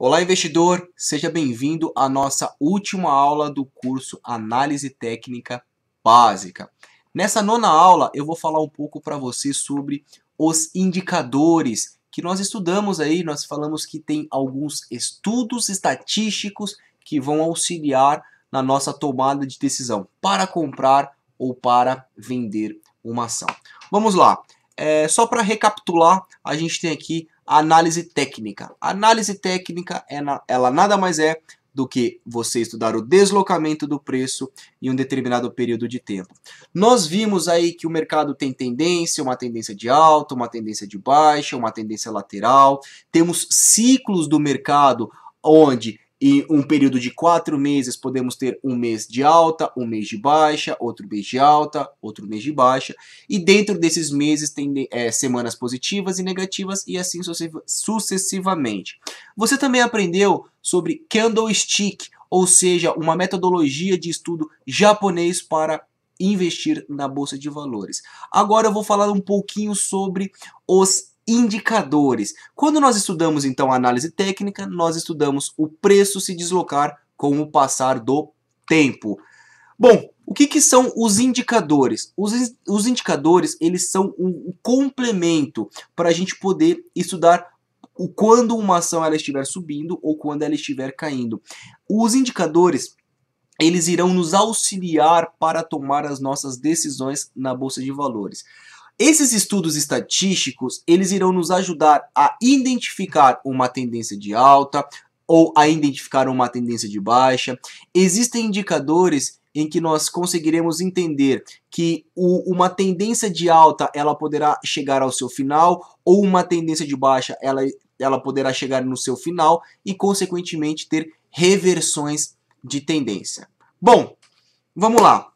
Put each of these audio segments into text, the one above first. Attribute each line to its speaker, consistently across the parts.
Speaker 1: Olá, investidor! Seja bem-vindo à nossa última aula do curso Análise Técnica Básica. Nessa nona aula, eu vou falar um pouco para você sobre os indicadores que nós estudamos aí. Nós falamos que tem alguns estudos estatísticos que vão auxiliar na nossa tomada de decisão para comprar ou para vender uma ação. Vamos lá! É, só para recapitular, a gente tem aqui a análise técnica. A análise técnica, é na, ela nada mais é do que você estudar o deslocamento do preço em um determinado período de tempo. Nós vimos aí que o mercado tem tendência, uma tendência de alta, uma tendência de baixa, uma tendência lateral. Temos ciclos do mercado onde e um período de quatro meses podemos ter um mês de alta, um mês de baixa, outro mês de alta, outro mês de baixa. E dentro desses meses tem é, semanas positivas e negativas e assim sucessivamente. Você também aprendeu sobre candlestick, ou seja, uma metodologia de estudo japonês para investir na bolsa de valores. Agora eu vou falar um pouquinho sobre os indicadores. Quando nós estudamos então a análise técnica, nós estudamos o preço se deslocar com o passar do tempo. Bom, o que, que são os indicadores? Os, os indicadores eles são um complemento para a gente poder estudar o quando uma ação ela estiver subindo ou quando ela estiver caindo. Os indicadores eles irão nos auxiliar para tomar as nossas decisões na bolsa de valores. Esses estudos estatísticos, eles irão nos ajudar a identificar uma tendência de alta ou a identificar uma tendência de baixa. Existem indicadores em que nós conseguiremos entender que o, uma tendência de alta ela poderá chegar ao seu final ou uma tendência de baixa ela, ela poderá chegar no seu final e consequentemente ter reversões de tendência. Bom, vamos lá.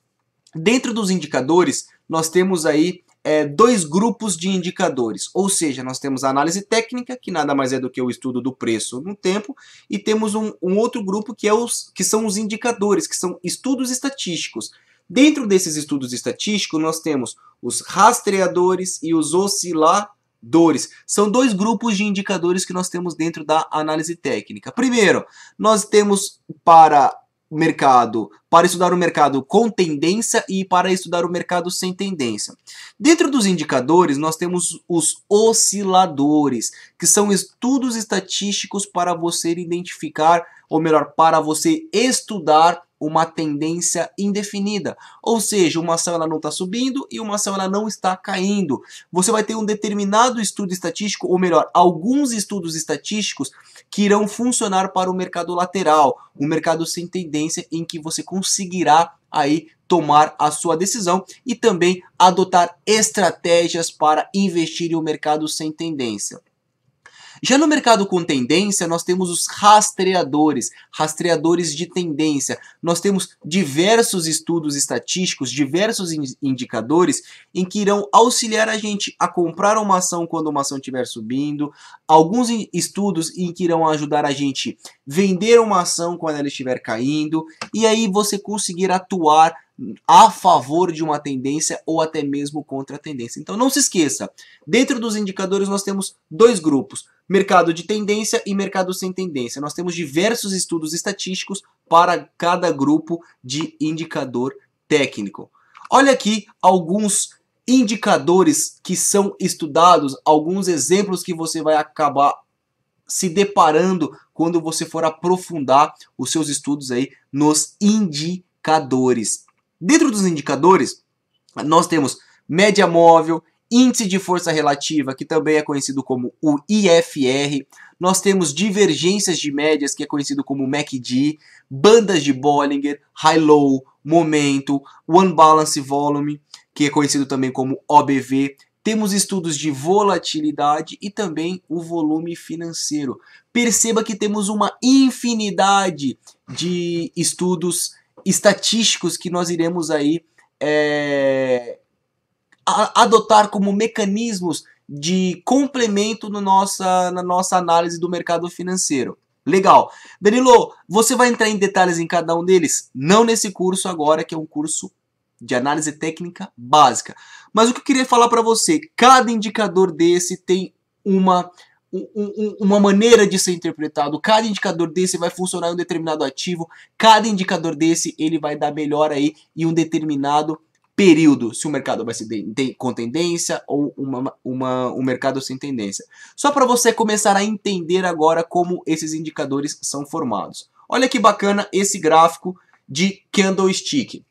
Speaker 1: Dentro dos indicadores nós temos aí é, dois grupos de indicadores. Ou seja, nós temos a análise técnica, que nada mais é do que o estudo do preço no tempo, e temos um, um outro grupo que, é os, que são os indicadores, que são estudos estatísticos. Dentro desses estudos estatísticos, nós temos os rastreadores e os osciladores. São dois grupos de indicadores que nós temos dentro da análise técnica. Primeiro, nós temos para mercado para estudar o mercado com tendência e para estudar o mercado sem tendência. Dentro dos indicadores, nós temos os osciladores, que são estudos estatísticos para você identificar ou melhor, para você estudar uma tendência indefinida. Ou seja, uma ação ela não está subindo e uma ação ela não está caindo. Você vai ter um determinado estudo estatístico, ou melhor, alguns estudos estatísticos que irão funcionar para o mercado lateral, um mercado sem tendência em que você conseguirá aí tomar a sua decisão e também adotar estratégias para investir em um mercado sem tendência. Já no mercado com tendência, nós temos os rastreadores, rastreadores de tendência. Nós temos diversos estudos estatísticos, diversos indicadores em que irão auxiliar a gente a comprar uma ação quando uma ação estiver subindo, alguns estudos em que irão ajudar a gente vender uma ação quando ela estiver caindo e aí você conseguir atuar a favor de uma tendência ou até mesmo contra a tendência. Então não se esqueça, dentro dos indicadores nós temos dois grupos, mercado de tendência e mercado sem tendência. Nós temos diversos estudos estatísticos para cada grupo de indicador técnico. Olha aqui alguns indicadores que são estudados, alguns exemplos que você vai acabar se deparando quando você for aprofundar os seus estudos aí nos indicadores. Dentro dos indicadores, nós temos média móvel, índice de força relativa, que também é conhecido como o IFR, nós temos divergências de médias, que é conhecido como MACD, bandas de Bollinger, high-low, momento, one balance volume, que é conhecido também como OBV. Temos estudos de volatilidade e também o volume financeiro. Perceba que temos uma infinidade de estudos estatísticos que nós iremos aí é, adotar como mecanismos de complemento no nossa, na nossa análise do mercado financeiro. Legal. Danilo, você vai entrar em detalhes em cada um deles? Não nesse curso agora, que é um curso de análise técnica básica. Mas o que eu queria falar para você, cada indicador desse tem uma uma maneira de ser interpretado. Cada indicador desse vai funcionar em um determinado ativo, cada indicador desse ele vai dar melhor aí em um determinado período se o mercado vai ser de, de, com tendência ou uma, uma, um mercado sem tendência. Só para você começar a entender agora como esses indicadores são formados. Olha que bacana esse gráfico de candlestick.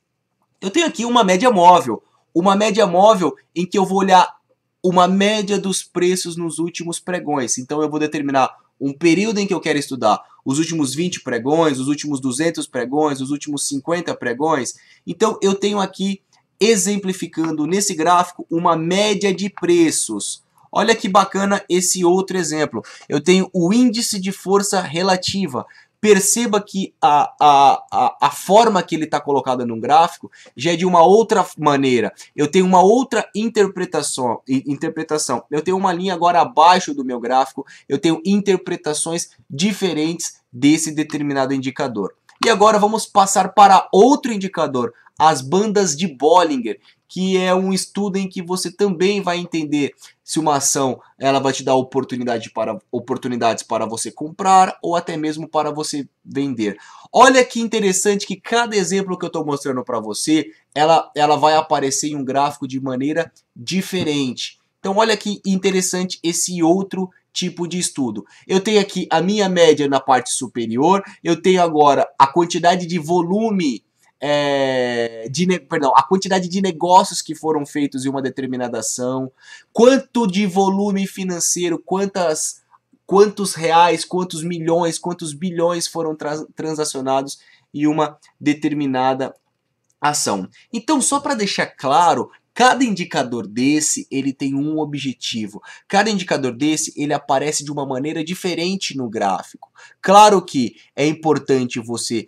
Speaker 1: Eu tenho aqui uma média móvel, uma média móvel em que eu vou olhar uma média dos preços nos últimos pregões. Então eu vou determinar um período em que eu quero estudar os últimos 20 pregões, os últimos 200 pregões, os últimos 50 pregões. Então eu tenho aqui exemplificando nesse gráfico uma média de preços. Olha que bacana esse outro exemplo. Eu tenho o índice de força relativa. Perceba que a, a, a, a forma que ele está colocado no gráfico já é de uma outra maneira. Eu tenho uma outra interpretação, interpretação. Eu tenho uma linha agora abaixo do meu gráfico. Eu tenho interpretações diferentes desse determinado indicador. E agora vamos passar para outro indicador, as bandas de Bollinger, que é um estudo em que você também vai entender se uma ação ela vai te dar oportunidade para, oportunidades para você comprar ou até mesmo para você vender. Olha que interessante que cada exemplo que eu estou mostrando para você, ela, ela vai aparecer em um gráfico de maneira diferente. Então olha que interessante esse outro tipo de estudo. Eu tenho aqui a minha média na parte superior, eu tenho agora a quantidade de volume é, de, perdão, a quantidade de negócios que foram feitos em uma determinada ação, quanto de volume financeiro, quantas, quantos reais, quantos milhões, quantos bilhões foram tra transacionados em uma determinada ação. Então, só para deixar claro, Cada indicador desse, ele tem um objetivo. Cada indicador desse, ele aparece de uma maneira diferente no gráfico. Claro que é importante você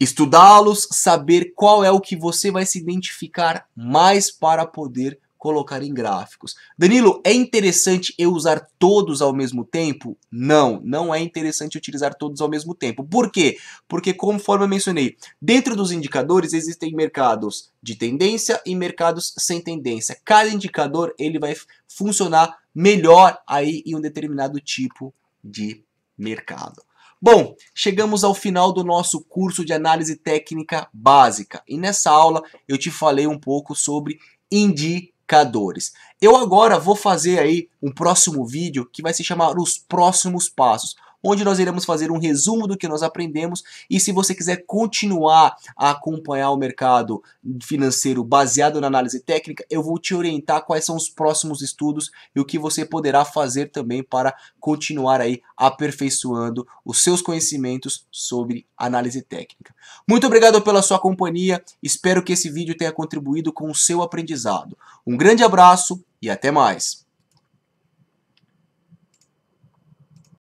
Speaker 1: estudá-los, saber qual é o que você vai se identificar mais para poder colocar em gráficos. Danilo, é interessante eu usar todos ao mesmo tempo? Não, não é interessante utilizar todos ao mesmo tempo. Por quê? Porque, conforme eu mencionei, dentro dos indicadores existem mercados de tendência e mercados sem tendência. Cada indicador ele vai funcionar melhor aí em um determinado tipo de mercado. Bom, chegamos ao final do nosso curso de análise técnica básica e nessa aula eu te falei um pouco sobre indicadores indicadores. Eu agora vou fazer aí um próximo vídeo que vai se chamar os próximos passos onde nós iremos fazer um resumo do que nós aprendemos e se você quiser continuar a acompanhar o mercado financeiro baseado na análise técnica, eu vou te orientar quais são os próximos estudos e o que você poderá fazer também para continuar aí aperfeiçoando os seus conhecimentos sobre análise técnica. Muito obrigado pela sua companhia, espero que esse vídeo tenha contribuído com o seu aprendizado. Um grande abraço e até mais!